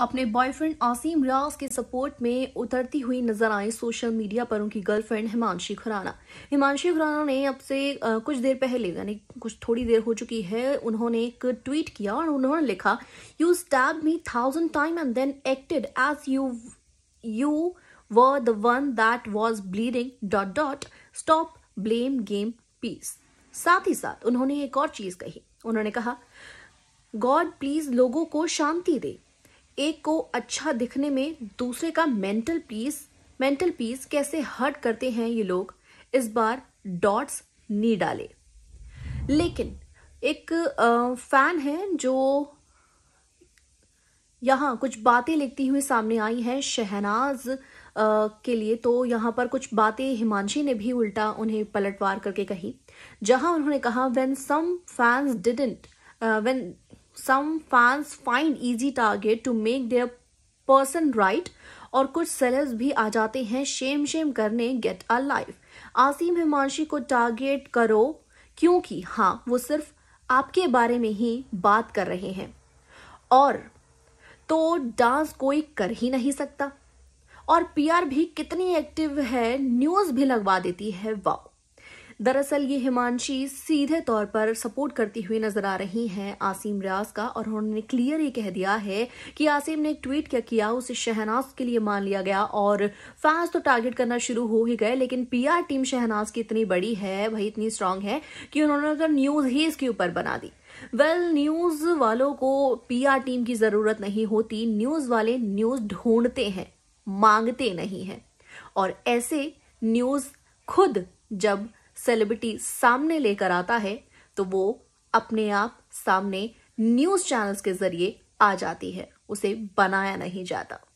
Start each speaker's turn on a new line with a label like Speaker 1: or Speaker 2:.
Speaker 1: अपने बॉयफ्रेंड आसिम रियाज के सपोर्ट में उतरती हुई नजर आई सोशल मीडिया पर उनकी गर्लफ्रेंड हिमांशी खुराना हिमांशी खुराना ने अब से कुछ देर पहले यानी कुछ थोड़ी देर हो चुकी है उन्होंने एक ट्वीट किया और उन्होंने लिखा you stab me thousand time and then acted as you you were one that was bleeding dot dot stop blame game peace साथ ही साथ उन्होंने एक और चीज कही उन्होंने कहा गॉड प्लीज लोगों को शांति दे एक को अच्छा दिखने में दूसरे का मेंटल पीस मेंटल पीस कैसे हर्ट करते हैं ये लोग इस बार डॉट्स नहीं डाले लेकिन एक फैन है जो यहाँ कुछ बातें लिखती हुई सामने आई हैं शहनाज के लिए तो यहाँ पर कुछ बातें हिमांशी ने भी उल्टा उन्हें पलटवार करके कही जहां उन्होंने कहा when some fans didn't when some fans find easy target to make their person right और कुछ सेलर्स भी आ जाते हैं शेम शेम करने get a life Asim Himanshi को टारगेट करो क्योंकि हाँ वो सिर्फ आपके बारे में ही बात कर रहे हैं और तो डांस कोई कर ही नहीं सकता और पीआर भी कितनी एक्टिव है न्यूज भी लगवा देती है वाओ दरअसल ये हिमांशी सीधे तौर पर सपोर्ट करती हुई नजर आ रही हैं आसिम रियाज का और उन्होंने क्लियर ये कह दिया है कि आसिम ने एक ट्वीट क्या किया उसे शहनाज के लिए मान लिया गया और फैंस तो टारगेट करना शुरू हो ही गए लेकिन पीआर टीम शहनाज की इतनी बड़ी है भाई इतनी स्ट्रांग है कि उन्होंने तो न्यूज ही इसके ऊपर बना दी वेल well, न्यूज वालों को पीआर टीम की जरूरत नहीं होती न्यूज वाले न्यूज ढूंढते हैं मांगते नहीं हैं और ऐसे न्यूज खुद जब सेलिब्रिटी सामने लेकर आता है तो वो अपने आप सामने न्यूज चैनल्स के जरिए आ जाती है उसे बनाया नहीं जाता